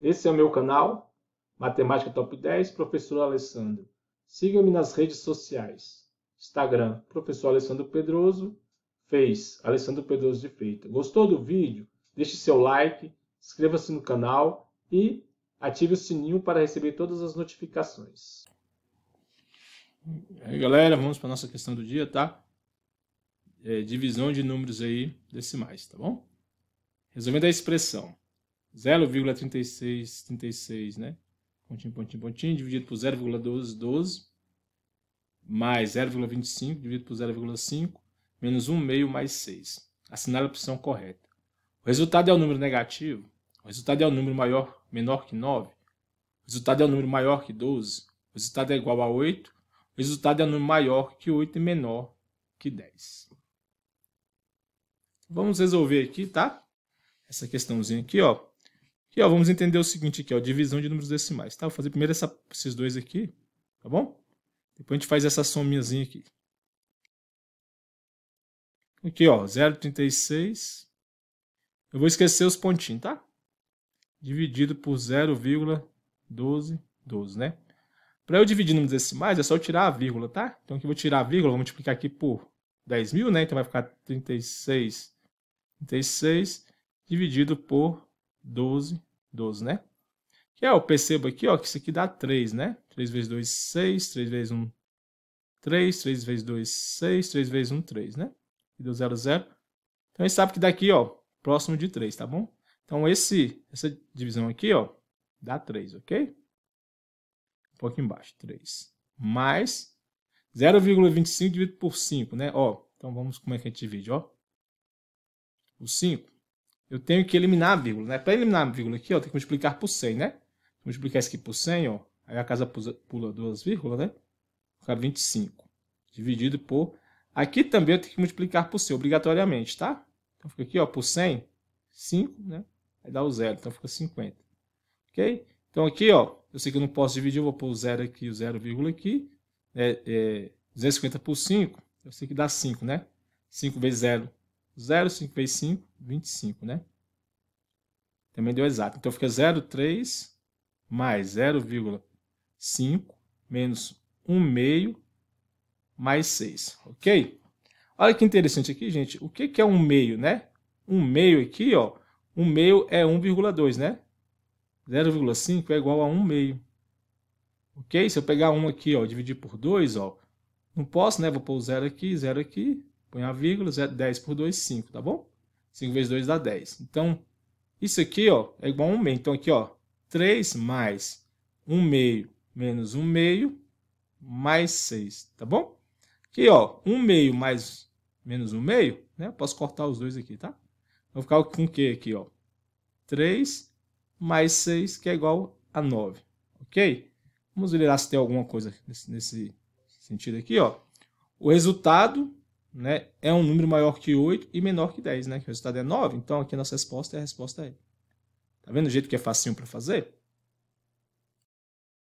Esse é o meu canal, Matemática Top 10, Professor Alessandro. Siga-me nas redes sociais. Instagram, Professor Alessandro Pedroso. Fez, Alessandro Pedroso de Feita. Gostou do vídeo? Deixe seu like, inscreva-se no canal e ative o sininho para receber todas as notificações. Aí, galera, vamos para nossa questão do dia, tá? É, divisão de números aí decimais, tá bom? Resumindo a expressão 0,3636, né? Pontinho, pontinho, pontinho, dividido por 0,12, 12, mais 0,25, dividido por 0,5, menos 1 meio mais 6. Assinale a opção correta. O resultado é o número negativo? O resultado é o número maior, menor que 9? O resultado é o número maior que 12? O resultado é igual a 8? O resultado é o número maior que 8 e menor que 10. Vamos resolver aqui, tá? Essa questãozinha aqui, ó. E ó, vamos entender o seguinte aqui, ó, divisão de números decimais. Tá? Vou fazer primeiro essa, esses dois aqui, tá bom? Depois a gente faz essa sominhazinha aqui. Aqui, ó, 0,36. Eu vou esquecer os pontinhos, tá? Dividido por 0,1212, né? Para eu dividir números decimais, é só eu tirar a vírgula, tá? Então aqui eu vou tirar a vírgula, vou multiplicar aqui por 10.000, mil, né? Então vai ficar 36, 36 dividido por 12, 12, né? Que é, eu percebo aqui, ó, que isso aqui dá 3, né? 3 vezes 2, 6, 3 vezes 1, 3, 3 vezes 2, 6, 3 vezes 1, 3, né? E deu 0, 0. Então, a gente sabe que daqui, ó, próximo de 3, tá bom? Então, esse, essa divisão aqui, ó, dá 3, ok? Um pouquinho embaixo, 3. Mais 0,25 dividido por 5, né? Ó, então, vamos, como é que a gente divide, ó? O 5 eu tenho que eliminar a vírgula, né? Para eliminar a vírgula aqui, ó, tem que multiplicar por 100, né? Multiplicar isso aqui por 100, ó. Aí a casa pula duas vírgulas, né? Fica 25. Dividido por... Aqui também eu tenho que multiplicar por 100, obrigatoriamente, tá? Então fica aqui, ó, por 100, 5, né? Aí dá o zero, então fica 50. Ok? Então aqui, ó, eu sei que eu não posso dividir, eu vou pôr o zero aqui, e o zero vírgula aqui. É, é, 250 por 5, eu sei que dá 5, né? 5 vezes 0, 0,5 vezes 5, 25, né? Também deu exato. Então, fica 0,3 mais 0,5 menos 1 meio mais 6, ok? Olha que interessante aqui, gente. O que, é 1 meio, né? 1 meio aqui, ó. 1 meio é 1,2, né? 0,5 é igual a 1 meio. Ok? Se eu pegar 1 aqui, ó, dividir por 2, ó, não posso, né? Vou pôr 0 aqui, 0 aqui, põe a vírgula, 10 por 2, 5, tá bom? 5 vezes 2 dá 10. Então, isso aqui ó, é igual a 1 meio. Então, aqui ó, 3 mais 1 meio menos 1 meio mais 6, tá bom? Aqui ó, 1 meio mais menos 1 meio, né? Eu posso cortar os dois aqui, tá? Vou ficar com o quê aqui ó? 3 mais 6, que é igual a 9, ok? Vamos ver se tem alguma coisa nesse, nesse sentido aqui, ó. O resultado né, é um número maior que 8 e menor que 10, né, que o resultado é 9. Então, aqui a nossa resposta é a resposta E. Tá vendo o jeito que é facinho para fazer?